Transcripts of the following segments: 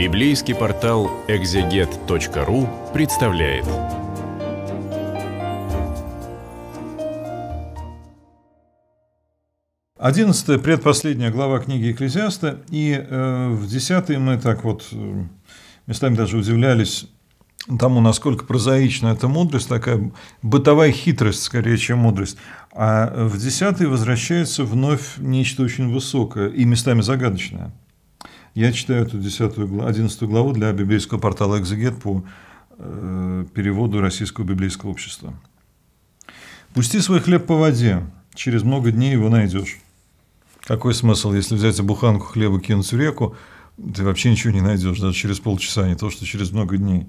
Библейский портал экзегет.ру представляет. Одиннадцатая, предпоследняя глава книги Екклезиаста, и э, в десятой мы так вот э, местами даже удивлялись тому, насколько прозаична эта мудрость, такая бытовая хитрость, скорее, чем мудрость. А в десятый возвращается вновь нечто очень высокое и местами загадочное – я читаю эту 10, 11 главу для библейского портала «Экзегет» по э, переводу Российского библейского общества. «Пусти свой хлеб по воде, через много дней его найдешь». Какой смысл, если взять буханку хлеба и кинуть в реку, ты вообще ничего не найдешь, даже через полчаса, не то что через много дней.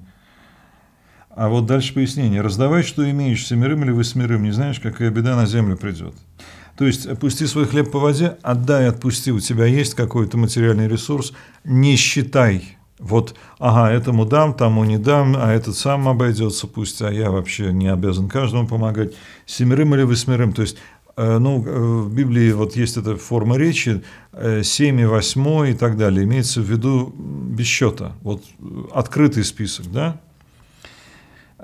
А вот дальше пояснение. «Раздавай, что имеешь, семерым или восьмерым, не знаешь, какая беда на землю придет». То есть э, «пусти свой хлеб по воде», «отдай, отпусти», у тебя есть какой-то материальный ресурс, не считай. Вот, ага, этому дам, тому не дам, а этот сам обойдется, пусть, а я вообще не обязан каждому помогать. Семерым или восьмерым, то есть э, ну, э, в Библии вот есть эта форма речи, 7 и 8 и так далее, имеется в виду без счета, вот открытый список, да,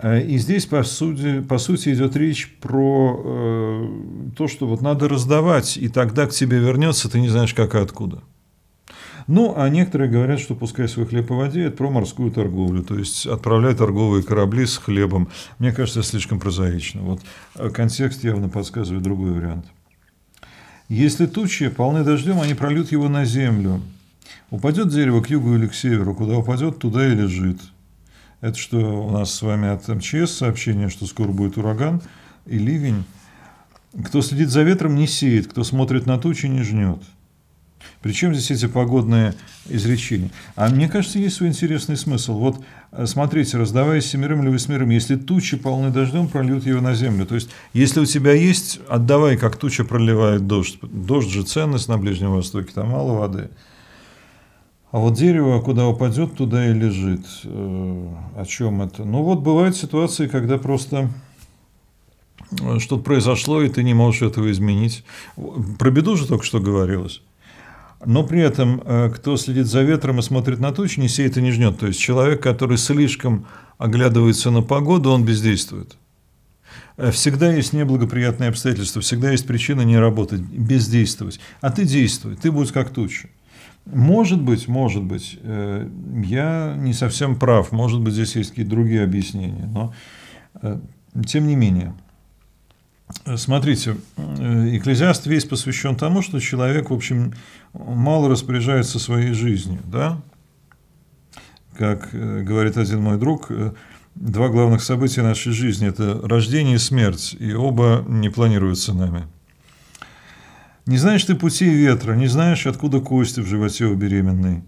Э, и здесь, по сути, по сути идет речь про э, то, что вот надо раздавать, и тогда к тебе вернется, ты не знаешь, как и откуда. Ну, а некоторые говорят, что пускай свой хлеб и воде, это про морскую торговлю, то есть отправляй торговые корабли с хлебом. Мне кажется, это слишком прозаично. Вот э, контекст явно подсказывает другой вариант. Если тучи полны дождем, они прольют его на землю. Упадет дерево к югу или к северу, куда упадет, туда и лежит. Это что у нас с вами от МЧС сообщение, что скоро будет ураган и ливень. Кто следит за ветром, не сеет, кто смотрит на тучи, не жнет. Причем здесь эти погодные изречения? А мне кажется, есть свой интересный смысл. Вот э, смотрите, раздавая семерым или восьмерым, если тучи полны дождем, прольют его на землю. То есть, если у тебя есть, отдавай, как туча проливает дождь. Дождь же ценность на Ближнем Востоке, там мало воды. А вот дерево, куда упадет, туда и лежит. Э, о чем это? Ну вот бывают ситуации, когда просто э, что-то произошло, и ты не можешь этого изменить. Про беду же только что говорилось. Но при этом, э, кто следит за ветром и смотрит на тучи, не сеет и не жнет. То есть человек, который слишком оглядывается на погоду, он бездействует. Всегда есть неблагоприятные обстоятельства, всегда есть причина не работать, бездействовать. А ты действуй, ты будешь как туча. Может быть, может быть. Э, я не совсем прав. Может быть, здесь есть какие-то другие объяснения. Но, э, тем не менее, э, смотрите, экклезиаст весь посвящен тому, что человек, в общем, мало распоряжается своей жизнью. Да? Как говорит один мой друг, два главных события нашей жизни – это рождение и смерть, и оба не планируются нами. Не знаешь ты путей ветра, не знаешь, откуда кости в животе у беременной.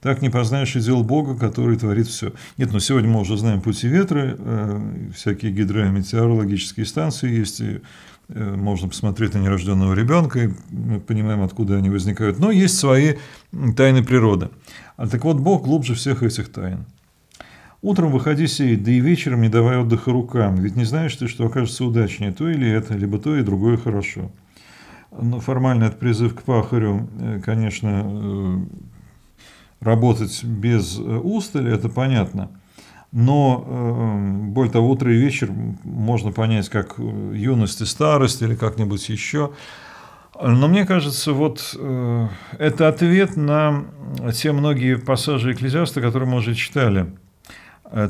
Так не познаешь и дел Бога, который творит все. Нет, но ну сегодня мы уже знаем пути ветра, э, всякие гидрометеорологические станции есть, и, э, можно посмотреть на нерожденного ребенка, и мы понимаем, откуда они возникают. Но есть свои тайны природы. А так вот, Бог глубже всех этих тайн. Утром выходи сеять, да и вечером не давай отдыха рукам, ведь не знаешь ты, что окажется удачнее то или это, либо то и другое хорошо. Ну, формально это призыв к пахарю, э, конечно, э, работать без э, устали, это понятно. Но, более того, утро и вечер можно понять как юность и старость или как-нибудь еще. Но мне кажется, вот это ответ на те многие пассажи Экклезиаста, которые мы уже читали.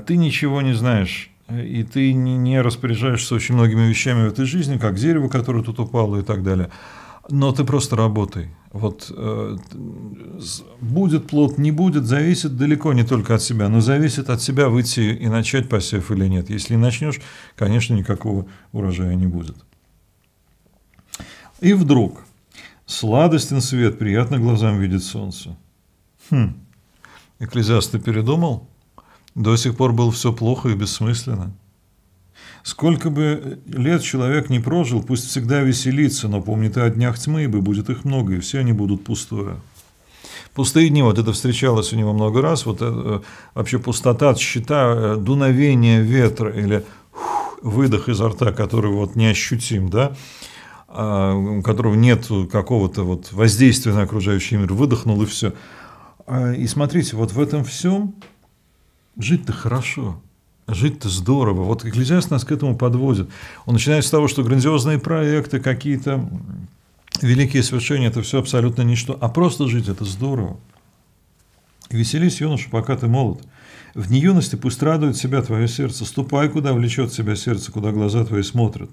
Ты ничего не знаешь и ты не распоряжаешься очень многими вещами в этой жизни, как дерево, которое тут упало и так далее. Но ты просто работай. Вот э, будет плод, не будет, зависит далеко не только от себя, но зависит от себя выйти и начать посев или нет. Если начнешь, конечно, никакого урожая не будет. И вдруг сладостен свет, приятно глазам видит солнце. Хм, Экклезиаст, ты передумал? До сих пор было все плохо и бессмысленно. Сколько бы лет человек не прожил, пусть всегда веселится, но помнит и о днях тьмы, ибо будет их много, и все они будут пустое. Пустые дни, вот это встречалось у него много раз, вот это, вообще пустота от щита, э, дуновение ветра или ух, выдох изо рта, который вот неощутим, да, а, у которого нет какого-то вот воздействия на окружающий мир, выдохнул и все. А, и смотрите, вот в этом всем Жить-то хорошо, жить-то здорово. Вот Экклезиаст нас к этому подводит. Он начинает с того, что грандиозные проекты, какие-то великие свершения – это все абсолютно ничто. А просто жить – это здорово. Веселись, юноша, пока ты молод. В неюности пусть радует себя твое сердце. Ступай, куда влечет себя сердце, куда глаза твои смотрят.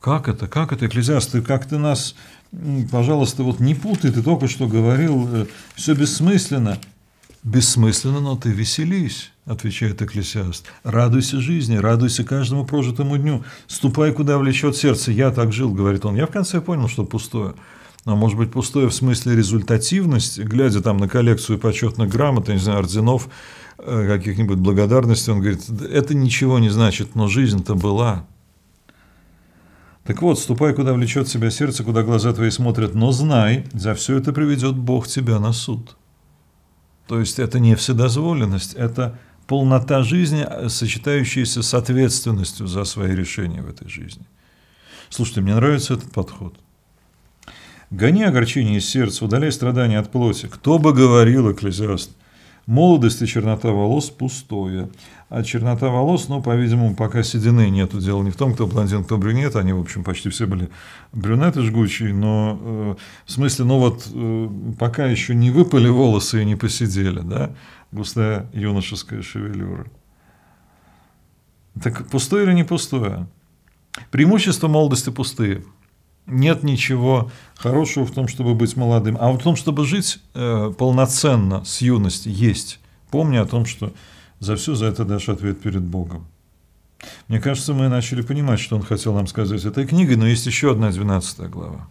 Как это? Как это, Экклезиаст? Ты как ты нас, пожалуйста, вот не путай, ты только что говорил, э, все бессмысленно. Бессмысленно, но ты веселись, отвечает Экклесиаст. Радуйся жизни, радуйся каждому прожитому дню. Ступай, куда влечет сердце. Я так жил, говорит он. Я в конце понял, что пустое. А может быть, пустое в смысле результативность, глядя там на коллекцию почетных грамот, я не знаю, орденов, э, каких-нибудь благодарностей, он говорит, это ничего не значит, но жизнь-то была. Так вот, ступай, куда влечет себя сердце, куда глаза твои смотрят, но знай, за все это приведет Бог тебя на суд. То есть это не вседозволенность, это полнота жизни, э, сочетающаяся с ответственностью за свои решения в этой жизни. Слушайте, мне нравится этот подход. Гони огорчение из сердца, удаляй страдания от плоти. Кто бы говорил, Экклезиаст, Молодость и чернота волос пустое. А чернота волос, ну, по-видимому, пока седины нету. Дело не в том, кто блондин, кто брюнет. Они, в общем, почти все были брюнеты жгучие. Но э, в смысле, ну вот, э, пока еще не выпали волосы и не посидели, да? Густая юношеская шевелюра. Так пустое или не пустое? Преимущества молодости пустые – нет ничего хорошего в том, чтобы быть молодым. А в том, чтобы жить э, полноценно с юности, есть. Помни о том, что за все за это дашь ответ перед Богом. Мне кажется, мы начали понимать, что он хотел нам сказать этой книгой, но есть еще одна 12 глава.